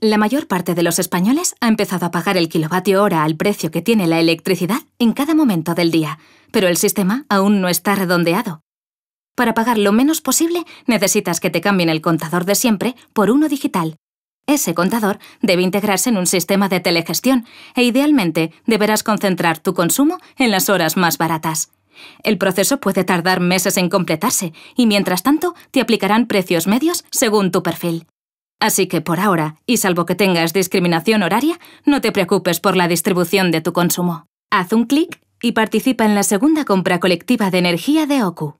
La mayor parte de los españoles ha empezado a pagar el kilovatio hora al precio que tiene la electricidad en cada momento del día, pero el sistema aún no está redondeado. Para pagar lo menos posible, necesitas que te cambien el contador de siempre por uno digital. Ese contador debe integrarse en un sistema de telegestión e idealmente deberás concentrar tu consumo en las horas más baratas. El proceso puede tardar meses en completarse y mientras tanto te aplicarán precios medios según tu perfil. Así que por ahora, y salvo que tengas discriminación horaria, no te preocupes por la distribución de tu consumo. Haz un clic y participa en la segunda compra colectiva de energía de Oku.